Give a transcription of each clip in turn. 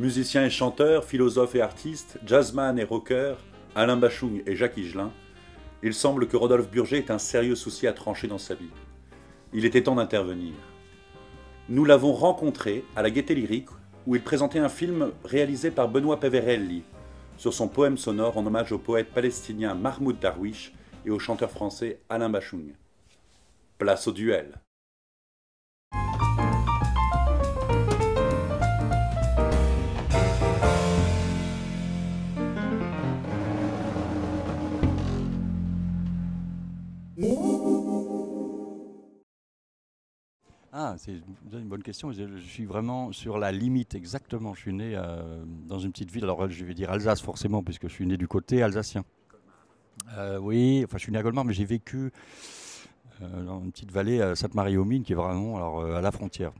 Musicien et chanteur, philosophe et artiste, jazzman et rocker, Alain Bachung et Jacques Higelin, il semble que Rodolphe Burger ait un sérieux souci à trancher dans sa vie. Il était temps d'intervenir. Nous l'avons rencontré à la Gaieté Lyrique, où il présentait un film réalisé par Benoît Peverelli sur son poème sonore en hommage au poète palestinien Mahmoud Darwish et au chanteur français Alain Bachung. Place au duel. c'est une bonne question. Je, suis vraiment sur la limite exactement. Je suis né euh, dans une petite ville, alors je vais dire Alsace forcément, puisque je suis né du côté alsacien. Euh, oui, enfin je suis né à Colmar, mais j'ai vécu euh, dans une petite vallée à Sainte-Marie-aux-Mines, qui est vraiment à la frontière.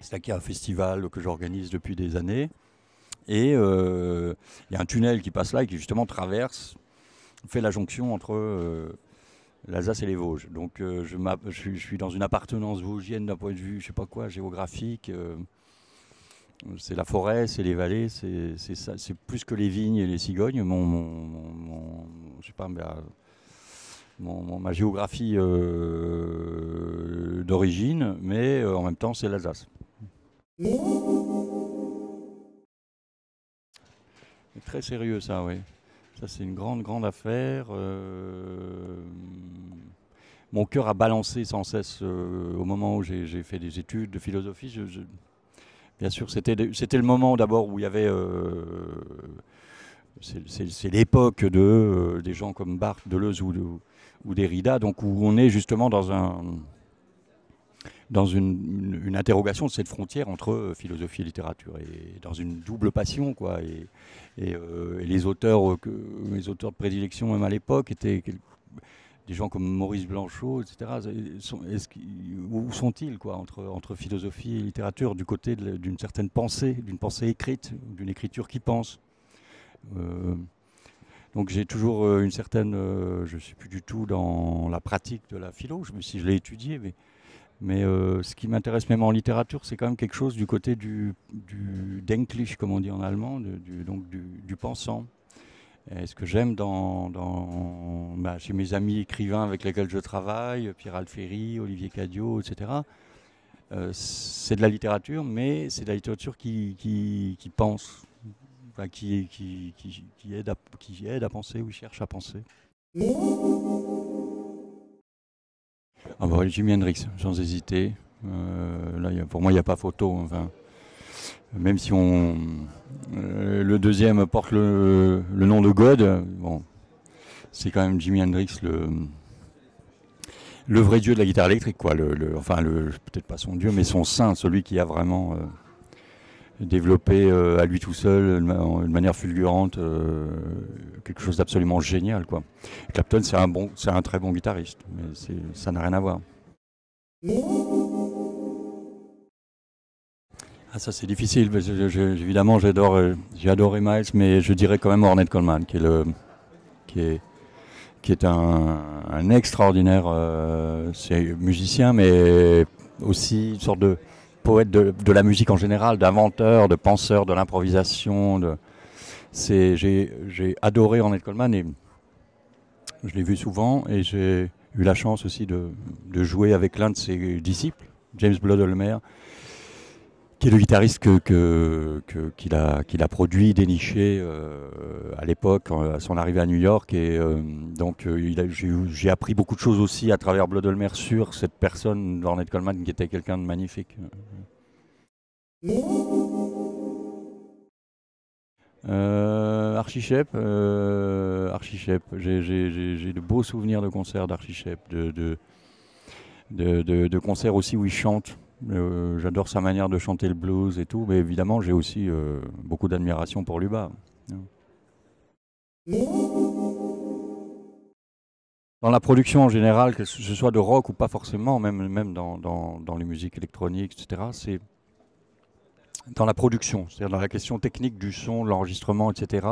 C'est là qu'il y a un festival que j'organise depuis des années. Et il y a un tunnel qui passe là et qui justement traverse, fait la jonction entre l'Alsace et les Vosges. Donc euh, je, suis dans une appartenance vosgienne d'un point de vue, je sais pas quoi, géographique. Euh, c'est la forêt, c'est les vallées, c'est plus que les vignes et les cigognes. Mon, mon, sais pas, ma, ma géographie euh, d'origine, mais en même temps c'est l'Alsace. Mmh. Très sérieux ça, oui. Ça, c'est une grande, grande affaire. Euh, mon cœur a balancé sans cesse euh, au moment où j'ai fait des études de philosophie. Bien sûr, c'était le moment d'abord où il y avait. Euh, c'est l'époque de, des gens comme Barthes, Deleuze ou, ou Derrida, donc où on est justement dans un dans une, interrogation de cette frontière entre euh, philosophie et littérature, et dans une double passion, quoi. Et, euh, les auteurs, euh, que, les auteurs de prédilection, même à l'époque, étaient des gens comme Maurice Blanchot, etc. où sont-ils, quoi, entre, entre philosophie et littérature, du côté d'une certaine pensée, d'une pensée écrite, d'une écriture qui pense donc j'ai toujours une certaine, je ne suis plus du tout dans la pratique de la philo, je, si je l'ai étudiée, mais mais euh, ce qui m'intéresse même en littérature, c'est quand même quelque chose du côté du, du Denklich, comme on dit en allemand, du, donc du, pensant. ce que j'aime dans, bah, chez mes amis écrivains avec lesquels je travaille, Pierre Alféry, Olivier Cadio, etc., euh, c'est de la littérature, mais c'est de la littérature qui, pense, qui, qui, aide qui aide à penser ou cherche à penser. Ah bah Jimi Hendrix, sans hésiter. Euh, là, pour moi, il n'y a pas photo. Enfin, même si on, euh, le deuxième porte le, nom de God, bon, c'est quand même Jimi Hendrix le, le vrai dieu de la guitare électrique, quoi. Le, le enfin, peut-être pas son dieu, mais son saint, celui qui a vraiment. Euh, développer euh, à lui tout seul, de manière fulgurante, euh, quelque chose d'absolument génial. Quoi. Clapton, c'est un, bon, c'est un très bon guitariste, mais ça n'a rien à voir. Ah, ça c'est difficile. évidemment, j'adore, euh, j'ai adoré Miles, mais je dirais quand même Ornette Coleman, qui est, le, qui est, qui est un, extraordinaire musicien, mais aussi une sorte de, poète de, la musique en général, d'inventeur, de penseur, de l'improvisation. De... J'ai adoré Ronald Coleman et je l'ai vu souvent et j'ai eu la chance aussi de, jouer avec l'un de ses disciples, James Blodelmer, qui est le guitariste qu'il que, a, a, produit, déniché euh, à l'époque, à son arrivée à New York. Et euh, donc, euh, j'ai appris beaucoup de choses aussi à travers Blood sur cette personne, Ornette Coleman, qui était quelqu'un de magnifique. Euh, Archichep, j'ai de beaux souvenirs de concerts d'Archichep, de, de de, de, concerts aussi où il chante. Euh, j'adore sa manière de chanter le blues et tout, mais évidemment j'ai aussi euh, beaucoup d'admiration pour Luba. Dans la production en général, que ce soit de rock ou pas forcément, même, même dans, dans, dans les musiques électroniques, etc., c'est dans la production, c'est-à-dire dans la question technique du son, l'enregistrement, etc.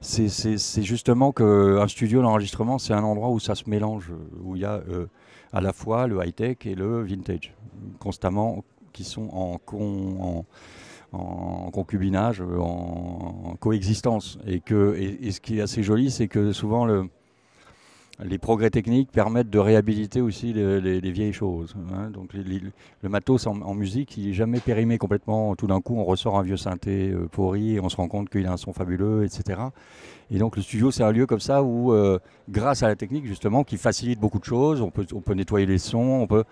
C'est justement qu'un studio d'enregistrement, c'est un endroit où ça se mélange, où il y a euh, à la fois le high-tech et le vintage, constamment, qui sont en, en, concubinage, en, coexistence. Et, que, et ce qui est assez joli, c'est que souvent le, les progrès techniques permettent de réhabiliter aussi les, vieilles choses. Hein. Donc le matos en, musique, il n'est jamais périmé complètement. Tout d'un coup, on ressort un vieux synthé euh, pourri et on se rend compte qu'il a un son fabuleux, etc. Et donc le studio, c'est un lieu comme ça où, euh, grâce à la technique justement, qui facilite beaucoup de choses, on peut, on peut nettoyer les sons, on peut...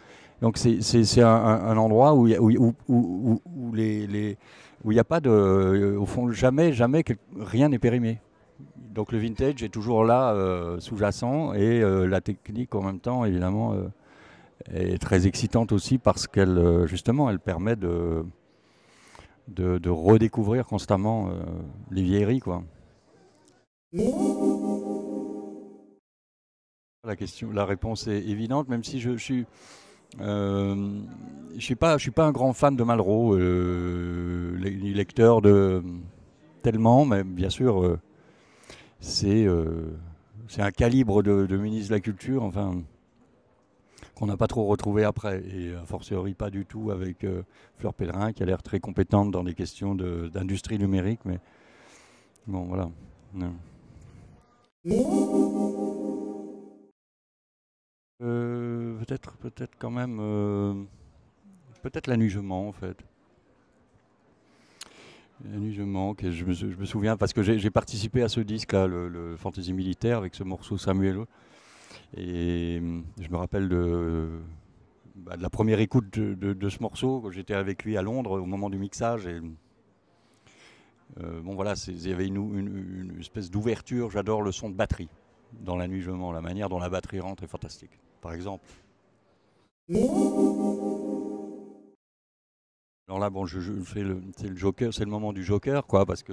Donc c'est un, endroit où il où, les, n'y a pas de... Euh, au fond, jamais, jamais, rien n'est périmé donc le vintage est toujours là, euh, sous-jacent, et euh, la technique en même temps, évidemment, euh, est très excitante aussi parce qu'elle, justement, elle permet de, de, redécouvrir constamment les vieilleries, quoi. La question, la réponse est évidente, même si je, suis je suis pas, je suis pas un grand fan de Malraux, ni lecteur de tellement, mais bien sûr, euh, c'est un calibre de, ministre de la Culture, enfin, qu'on n'a pas trop retrouvé après, et euh, a fortiori pas du tout avec euh, Fleur Pellerin, qui a l'air très compétente dans les questions d'industrie numérique, mais bon, voilà. peut-être, peut-être quand même, peut-être la en fait. La nuit, je manque. je, me, souviens, parce que j'ai participé à ce disque-là, le, le, Fantasy Militaire, avec ce morceau Samuel. Et hum, je me rappelle de, bah, la première écoute de, ce morceau. J'étais avec lui à Londres au moment du mixage. Hum, euh, bon, voilà, il y avait une, espèce d'ouverture. J'adore le son de batterie dans La nuit, je manque, La manière dont la batterie rentre est fantastique, par exemple. Alors là, bon, je, c'est le, joker, c'est le moment du joker, quoi, parce que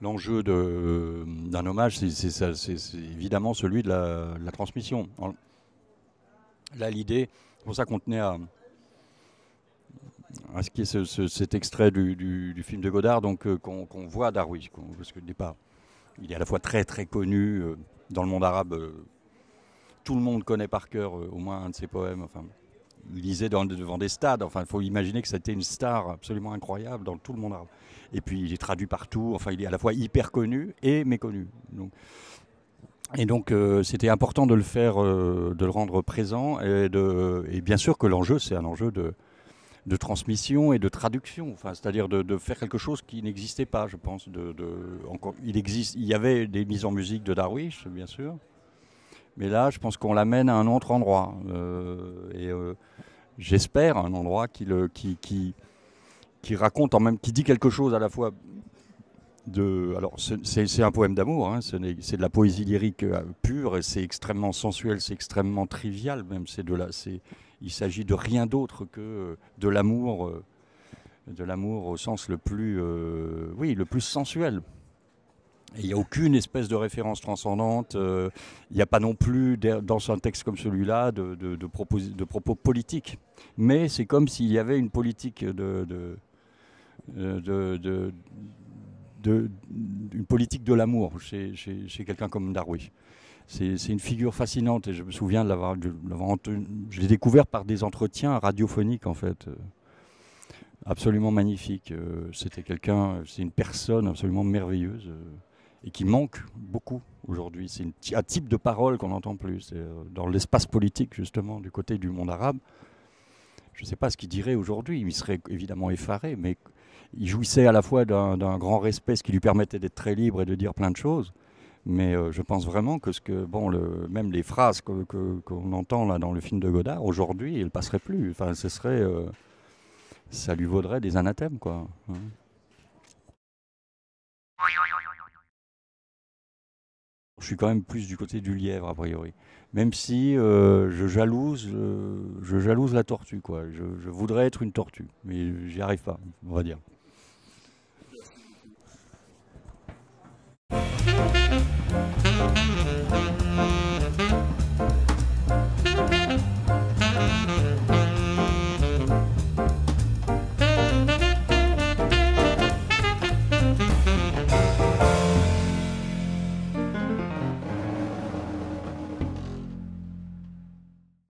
l'enjeu d'un hommage, c'est évidemment celui de la, transmission. là, l'idée, c'est pour ça qu'on tenait à, ce qui est cet extrait du, film de Godard, donc euh, qu'on voit Darwish, parce que départ, il est à la fois très très connu euh, dans le monde arabe. Euh, tout le monde connaît par cœur au moins un de ses poèmes. Il lisait dans, devant des stades. Enfin, il faut imaginer que c'était une star absolument incroyable dans tout le monde. Et puis, il est traduit partout. Enfin, il est à la fois hyper connu et méconnu. et donc, euh, c'était important de le faire, euh, de le rendre présent. Et, bien sûr que l'enjeu, c'est un enjeu de, transmission et de traduction, enfin, c'est-à-dire de, faire quelque chose qui n'existait pas, je pense. De, encore, il, existe, il y avait des mises en musique de Darwish, bien sûr, mais là, je pense qu'on l'amène à un autre endroit. Euh, et euh, j'espère un endroit qui, qui, qui, raconte en même, qui dit quelque chose à la fois de. Alors, c'est un poème d'amour. Hein, c'est de la poésie lyrique euh, pure. et C'est extrêmement sensuel. C'est extrêmement trivial. Même c'est de la. Il s'agit de rien d'autre que de l'amour. de l'amour au sens le plus, oui, le plus sensuel. Il n'y a aucune espèce de référence transcendante. Euh, il n'y a pas non plus, dans un texte comme celui-là, de, de, propos, politiques. Mais c'est comme s'il y avait une politique de, de euh, politique de l'amour chez, chez quelqu'un comme Darwin. C'est une figure fascinante et je me souviens de l'avoir Je l'ai découvert par des entretiens radiophoniques en fait. Euh, absolument magnifique. C'était quelqu'un, c'est une personne absolument merveilleuse et qui manque beaucoup aujourd'hui. C'est un type de parole qu'on n'entend plus. Euh, dans l'espace politique, justement, du côté du monde arabe, je ne sais pas ce qu'il dirait aujourd'hui. Il serait évidemment effaré, mais il jouissait à la fois d'un grand respect, ce qui lui permettait d'être très libre et de dire plein de choses. Mais euh, je pense vraiment que, ce que bon, le, même les phrases qu'on que, entend là dans le film de Godard, aujourd'hui, elles ne passeraient plus. Enfin, ce serait, euh, ça lui vaudrait des anathèmes, quoi. Hein. je suis quand même plus du côté du lièvre, a priori. Même si euh, je, jalouse, euh, je jalouse la tortue, quoi. Je, je voudrais être une tortue, mais j'y arrive pas, on va dire.